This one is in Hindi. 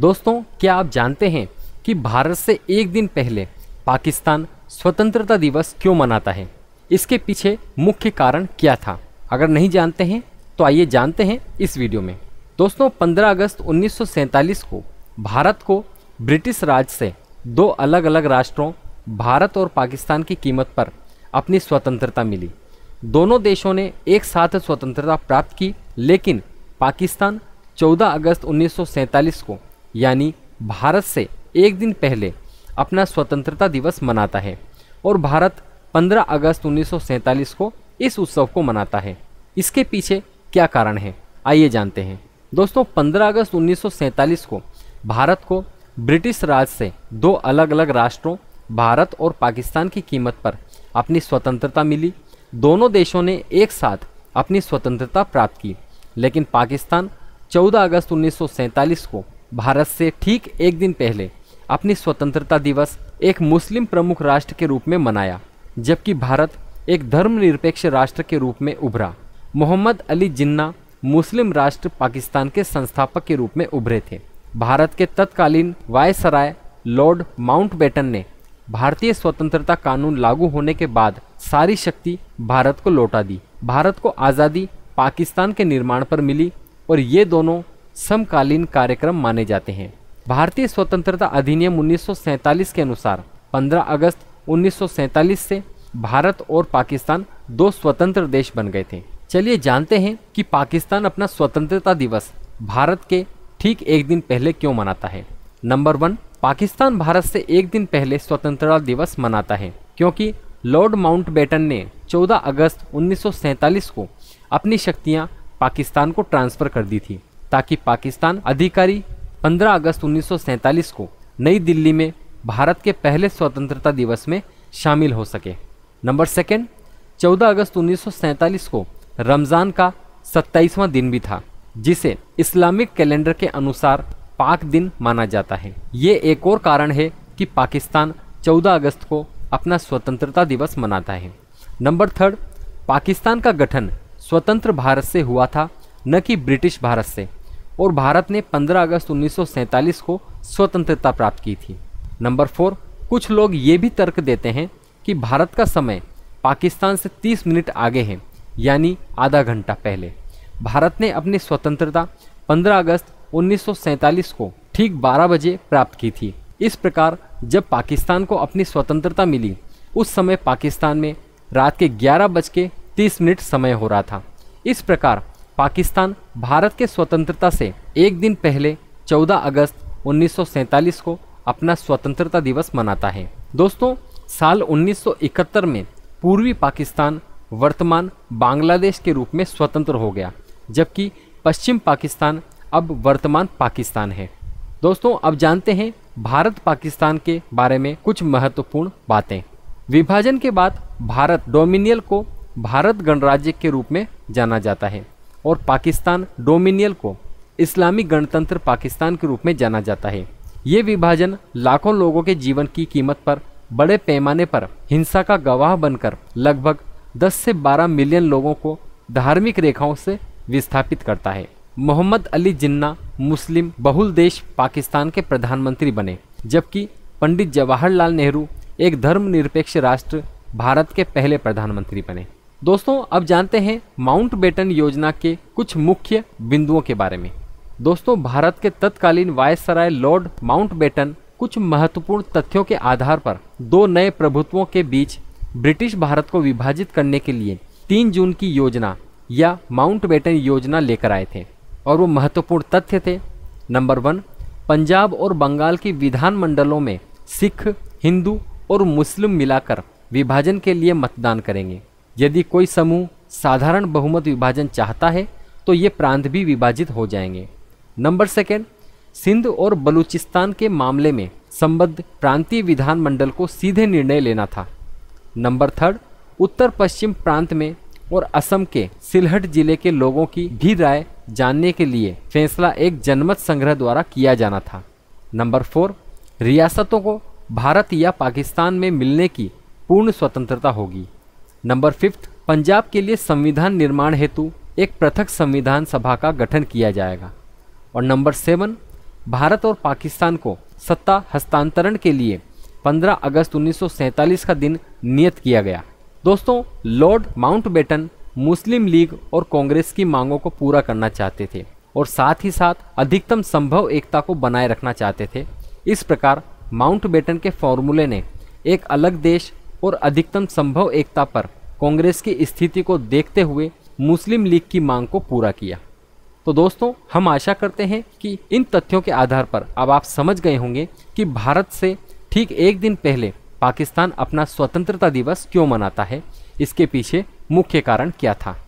दोस्तों क्या आप जानते हैं कि भारत से एक दिन पहले पाकिस्तान स्वतंत्रता दिवस क्यों मनाता है इसके पीछे मुख्य कारण क्या था अगर नहीं जानते हैं तो आइए जानते हैं इस वीडियो में दोस्तों 15 अगस्त 1947 को भारत को ब्रिटिश राज से दो अलग अलग राष्ट्रों भारत और पाकिस्तान की कीमत पर अपनी स्वतंत्रता मिली दोनों देशों ने एक साथ स्वतंत्रता प्राप्त की लेकिन पाकिस्तान 14 अगस्त 1947 को यानी भारत से एक दिन पहले अपना स्वतंत्रता दिवस मनाता है और भारत 15 अगस्त उन्नीस को इस उत्सव को मनाता है इसके पीछे क्या कारण है आइए जानते हैं दोस्तों 15 अगस्त उन्नीस को भारत को ब्रिटिश राज से दो अलग अलग राष्ट्रों भारत और पाकिस्तान की कीमत पर अपनी स्वतंत्रता मिली दोनों देशों ने एक साथ अपनी स्वतंत्रता प्राप्त की लेकिन पाकिस्तान 14 अगस्त उन्नीस को भारत से ठीक एक दिन पहले अपनी स्वतंत्रता दिवस एक मुस्लिम प्रमुख राष्ट्र के रूप में मनाया जबकि भारत एक धर्मनिरपेक्ष राष्ट्र के रूप में उभरा मोहम्मद अली जिन्ना मुस्लिम राष्ट्र पाकिस्तान के संस्थापक के रूप में उभरे थे भारत के तत्कालीन वायसराय लॉर्ड माउंटबेटन ने भारतीय स्वतंत्रता कानून लागू होने के बाद सारी शक्ति भारत को लौटा दी भारत को आज़ादी पाकिस्तान के निर्माण पर मिली और ये दोनों समकालीन कार्यक्रम माने जाते हैं भारतीय स्वतंत्रता अधिनियम 1947 के अनुसार 15 अगस्त 1947 से भारत और पाकिस्तान दो स्वतंत्र देश बन गए थे चलिए जानते हैं कि पाकिस्तान अपना स्वतंत्रता दिवस भारत के ठीक एक दिन पहले क्यों मनाता है नंबर वन पाकिस्तान भारत से एक दिन पहले स्वतंत्रता दिवस मनाता है क्योंकि लॉर्ड माउंटबेटन ने 14 अगस्त 1947 को अपनी शक्तियां पाकिस्तान को ट्रांसफ़र कर दी थी ताकि पाकिस्तान अधिकारी 15 अगस्त 1947 को नई दिल्ली में भारत के पहले स्वतंत्रता दिवस में शामिल हो सके नंबर सेकेंड 14 अगस्त उन्नीस को रमज़ान का 27वां दिन भी था जिसे इस्लामिक कैलेंडर के अनुसार पाक दिन माना जाता है ये एक और कारण है कि पाकिस्तान 14 अगस्त को अपना स्वतंत्रता दिवस मनाता है नंबर थर्ड पाकिस्तान का गठन स्वतंत्र भारत से हुआ था न कि ब्रिटिश भारत से और भारत ने 15 अगस्त 1947 को स्वतंत्रता प्राप्त की थी नंबर फोर कुछ लोग ये भी तर्क देते हैं कि भारत का समय पाकिस्तान से 30 मिनट आगे है यानी आधा घंटा पहले भारत ने अपनी स्वतंत्रता 15 अगस्त 1947 को ठीक 12 बजे प्राप्त की थी इस प्रकार जब पाकिस्तान को अपनी स्वतंत्रता मिली उस समय पाकिस्तान में रात के ग्यारह बज के तीस मिनट समय हो रहा था इस प्रकार पाकिस्तान भारत के स्वतंत्रता से एक दिन पहले 14 अगस्त 1947 को अपना स्वतंत्रता दिवस मनाता है दोस्तों साल 1971 में पूर्वी पाकिस्तान वर्तमान बांग्लादेश के रूप में स्वतंत्र हो गया जबकि पश्चिम पाकिस्तान अब वर्तमान पाकिस्तान है दोस्तों अब जानते हैं भारत पाकिस्तान के बारे में कुछ महत्वपूर्ण बातें विभाजन के बाद भारत डोमिनियल को भारत गणराज्य के रूप में जाना जाता है और पाकिस्तान डोमिनियल को इस्लामी गणतंत्र पाकिस्तान के रूप में जाना जाता है ये विभाजन लाखों लोगों के जीवन की कीमत पर बड़े पैमाने पर हिंसा का गवाह बनकर लगभग 10 से 12 मिलियन लोगों को धार्मिक रेखाओं से विस्थापित करता है मोहम्मद अली जिन्ना मुस्लिम बहुल देश पाकिस्तान के प्रधानमंत्री बने जबकि पंडित जवाहरलाल नेहरू एक धर्मनिरपेक्ष राष्ट्र भारत के पहले प्रधानमंत्री बने दोस्तों अब जानते हैं माउंट बेटन योजना के कुछ मुख्य बिंदुओं के बारे में दोस्तों भारत के तत्कालीन वायसराय लॉर्ड माउंट बेटन कुछ महत्वपूर्ण तथ्यों के आधार पर दो नए प्रभुत्वों के बीच ब्रिटिश भारत को विभाजित करने के लिए तीन जून की योजना या माउंट बेटन योजना लेकर आए थे और वो महत्वपूर्ण तथ्य थे नंबर वन पंजाब और बंगाल की विधानमंडलों में सिख हिंदू और मुस्लिम मिलाकर विभाजन के लिए मतदान करेंगे यदि कोई समूह साधारण बहुमत विभाजन चाहता है तो ये प्रांत भी विभाजित हो जाएंगे नंबर सेकेंड सिंध और बलूचिस्तान के मामले में संबद्ध प्रांतीय विधानमंडल को सीधे निर्णय लेना था नंबर थर्ड उत्तर पश्चिम प्रांत में और असम के सिलहट जिले के लोगों की भी राय जानने के लिए फैसला एक जनमत संग्रह द्वारा किया जाना था नंबर फोर रियासतों को भारत या पाकिस्तान में मिलने की पूर्ण स्वतंत्रता होगी नंबर फिफ्थ पंजाब के लिए संविधान निर्माण हेतु एक पृथक संविधान सभा का गठन किया जाएगा और नंबर सेवन भारत और पाकिस्तान को सत्ता हस्तांतरण के लिए 15 अगस्त 1947 का दिन नियत किया गया दोस्तों लॉर्ड माउंटबेटन मुस्लिम लीग और कांग्रेस की मांगों को पूरा करना चाहते थे और साथ ही साथ अधिकतम संभव एकता को बनाए रखना चाहते थे इस प्रकार माउंटबेटन के फॉर्मूले ने एक अलग देश और अधिकतम संभव एकता पर कांग्रेस की स्थिति को देखते हुए मुस्लिम लीग की मांग को पूरा किया तो दोस्तों हम आशा करते हैं कि इन तथ्यों के आधार पर अब आप समझ गए होंगे कि भारत से ठीक एक दिन पहले पाकिस्तान अपना स्वतंत्रता दिवस क्यों मनाता है इसके पीछे मुख्य कारण क्या था